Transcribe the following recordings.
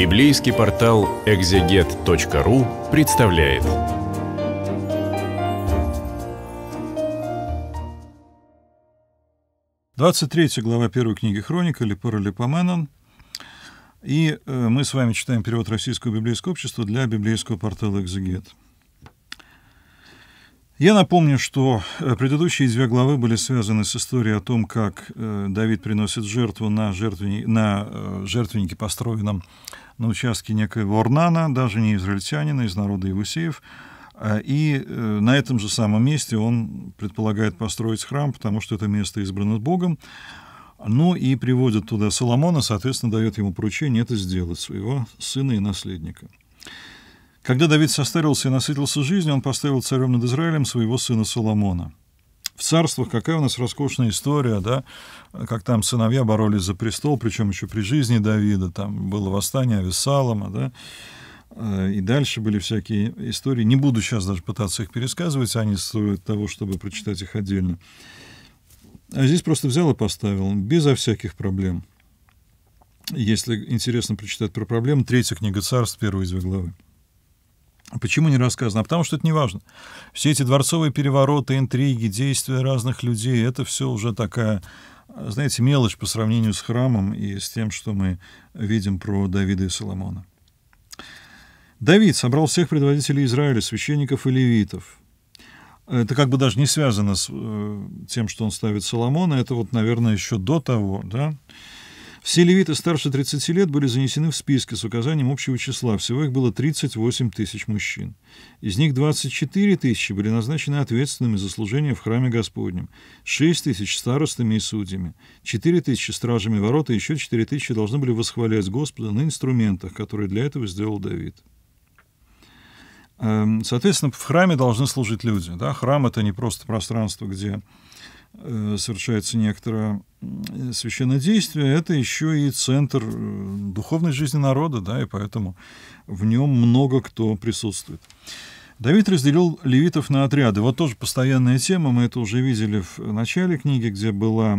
Библейский портал экзегет.ру представляет. Двадцать третья глава первой книги Хроник или Паралипоменон. И э, мы с вами читаем перевод Российского библейского общества для библейского портала «Экзегет». Я напомню, что э, предыдущие две главы были связаны с историей о том, как э, Давид приносит жертву на, жертвенни... на э, жертвеннике, построенном на участке некоего Орнана, даже не израильтянина, из народа Иусеев. А, и на этом же самом месте он предполагает построить храм, потому что это место избрано Богом. Ну и приводит туда Соломона, соответственно, дает ему поручение это сделать, своего сына и наследника. Когда Давид состарился и насытился жизнью, он поставил царем над Израилем своего сына Соломона. В царствах какая у нас роскошная история, да, как там сыновья боролись за престол, причем еще при жизни Давида, там было восстание Авессалома, да, э, и дальше были всякие истории. Не буду сейчас даже пытаться их пересказывать, они стоят того, чтобы прочитать их отдельно. А здесь просто взял и поставил, безо всяких проблем. Если интересно прочитать про проблемы, третья книга «Царств», первая из главы. Почему не рассказано? А потому что это не важно. Все эти дворцовые перевороты, интриги, действия разных людей, это все уже такая, знаете, мелочь по сравнению с храмом и с тем, что мы видим про Давида и Соломона. Давид собрал всех предводителей Израиля, священников и левитов. Это как бы даже не связано с э, тем, что он ставит Соломона, это вот, наверное, еще до того, да, все левиты старше 30 лет были занесены в списки с указанием общего числа. Всего их было 38 тысяч мужчин. Из них 24 тысячи были назначены ответственными за служение в храме Господнем, 6 тысяч старостами и судьями, 4 тысячи стражами ворота и еще 4 тысячи должны были восхвалять Господа на инструментах, которые для этого сделал Давид. Эм, соответственно, в храме должны служить люди. Да? Храм — это не просто пространство, где Э, совершается некоторое э, священнодействие, это еще и центр э, духовной жизни народа, да, и поэтому в нем много кто присутствует. Давид разделил левитов на отряды. Вот тоже постоянная тема, мы это уже видели в начале книги, где была,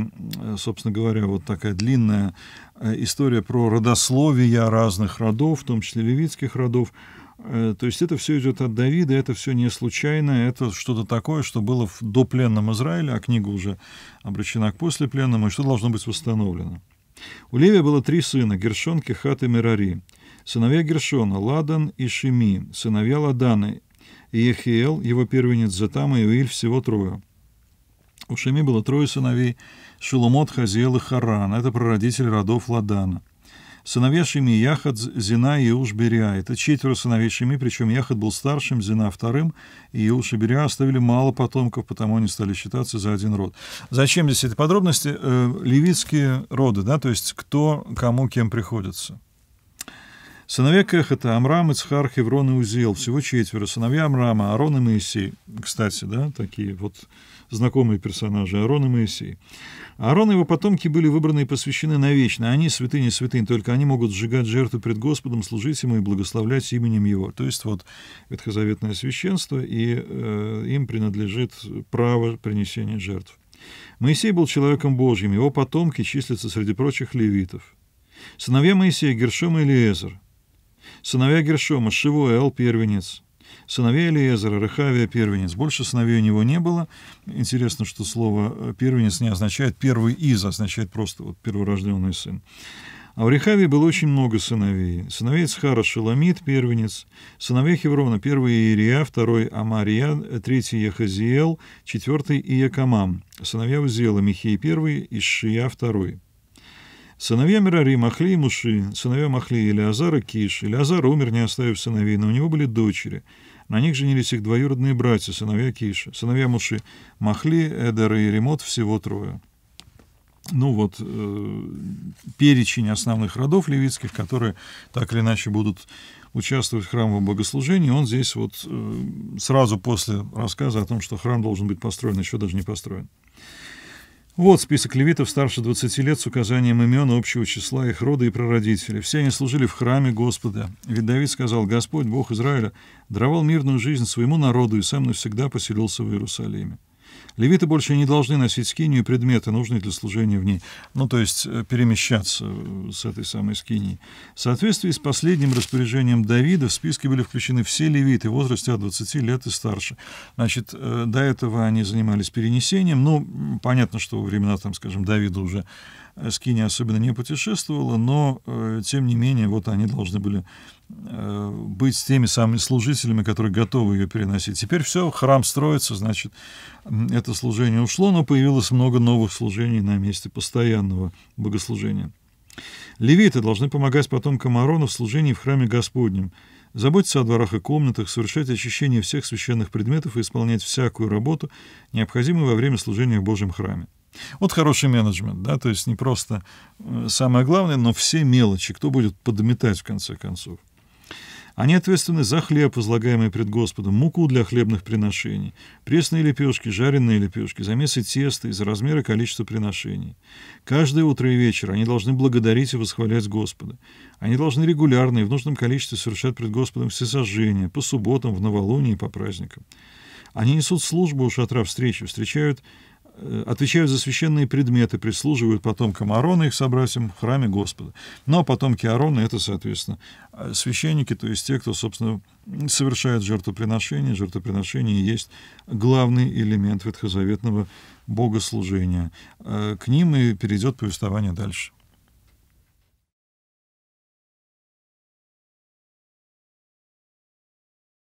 собственно говоря, вот такая длинная история про родословия разных родов, в том числе левитских родов. Э, то есть это все идет от Давида, это все не случайно, это что-то такое, что было в допленном Израиле, а книга уже обращена к послепленному, и что должно быть восстановлено. У Левия было три сына — Гершон, Кехат и Мерари. Сыновья Гершона — Ладан и Шими, сыновья Ладана — Ехиел, его первенец Зетама и Уиль, всего трое. У Шими было трое сыновей — Шелумот, Хазиел и Харан. Это прародители родов Ладана — Сыновья Шими Яхат, Зина и Иуш Берия. Это четверо сыновей Шими, причем яхад был старшим, Зина вторым, и Иуш и Берия оставили мало потомков, потому они стали считаться за один род. Зачем здесь эти подробности? Э, левитские роды, да, то есть кто кому кем приходится. Сыновья Кехата, Амрам, Ицхар, Хеврон и Узел. Всего четверо. Сыновья Амрама, Арон и Моисей. Кстати, да, такие вот знакомые персонажи Арон и Моисей. Арон и его потомки были выбраны и посвящены навечно. Они святыни святынь, только они могут сжигать жертву пред Господом, служить Ему и благословлять именем Его. То есть вот ветхозаветное священство, и э, им принадлежит право принесения жертв. Моисей был человеком Божьим, его потомки числятся среди прочих левитов. Сыновья Моисея — Гершом и Элиезер. Сыновья Гершома — Шивуэл, первенец — сыновей Элиезера, Рехавия, первенец. Больше сыновей у него не было. Интересно, что слово э, «первенец» не означает «первый из», а означает просто вот «перворожденный сын». А у Рехавии было очень много сыновей. Сыновей Цхара Шаламид, первенец, сыновей Хеврона, первый Иерия, второй Амария, третий Яхазиел, четвертый Иякамам, сыновья Узела, Михей первый, Ишия второй. Сыновья Мирари Махли и Муши, сыновья Махли Илиазар и Киш. Илиазар умер, не оставив сыновей, но у него были дочери. На них женились их двоюродные братья, сыновья Киша. Сыновья Муши Махли, Эдер и Ремот всего трое. Ну вот, э, перечень основных родов левитских, которые так или иначе будут участвовать в храмовом богослужении, он здесь вот э, сразу после рассказа о том, что храм должен быть построен, еще даже не построен. Вот список левитов старше 20 лет с указанием имен, общего числа, их рода и прародителей. Все они служили в храме Господа. Ведь Давид сказал, «Господь, Бог Израиля, даровал мирную жизнь своему народу и сам навсегда поселился в Иерусалиме». Левиты больше не должны носить скинию и предметы, нужные для служения в ней, ну, то есть э, перемещаться э, с этой самой скинии. В соответствии с последним распоряжением Давида в списке были включены все левиты в возрасте от 20 лет и старше. Значит, э, до этого они занимались перенесением, ну, понятно, что во времена, там, скажем, Давида уже Скини особенно не путешествовала, но, э, тем не менее, вот они должны были э, быть с теми самыми служителями, которые готовы ее переносить. Теперь все, храм строится, значит, это служение ушло, но появилось много новых служений на месте постоянного богослужения. Левиты должны помогать потомкам Аарона в служении в храме Господнем, заботиться о дворах и комнатах, совершать очищение всех священных предметов и исполнять всякую работу, необходимую во время служения в Божьем храме. Вот хороший менеджмент, да, то есть не просто э, самое главное, но все мелочи, кто будет подметать в конце концов. Они ответственны за хлеб, возлагаемый пред Господом, муку для хлебных приношений, пресные лепешки, жареные лепешки, замесы теста и за размеры количества приношений. Каждое утро и вечер они должны благодарить и восхвалять Господа. Они должны регулярно и в нужном количестве совершать пред Господом все сожжения, по субботам, в новолуние и по праздникам. Они несут службу у шатра встречи, встречают Э, отвечают за священные предметы, прислуживают потомкам Аарона, их собратьям, в храме Господа. Но потомки Аарона — это, соответственно, э, священники, то есть те, кто, собственно, совершает жертвоприношение. Жертвоприношение есть главный элемент ветхозаветного богослужения. Э, к ним и перейдет повествование дальше.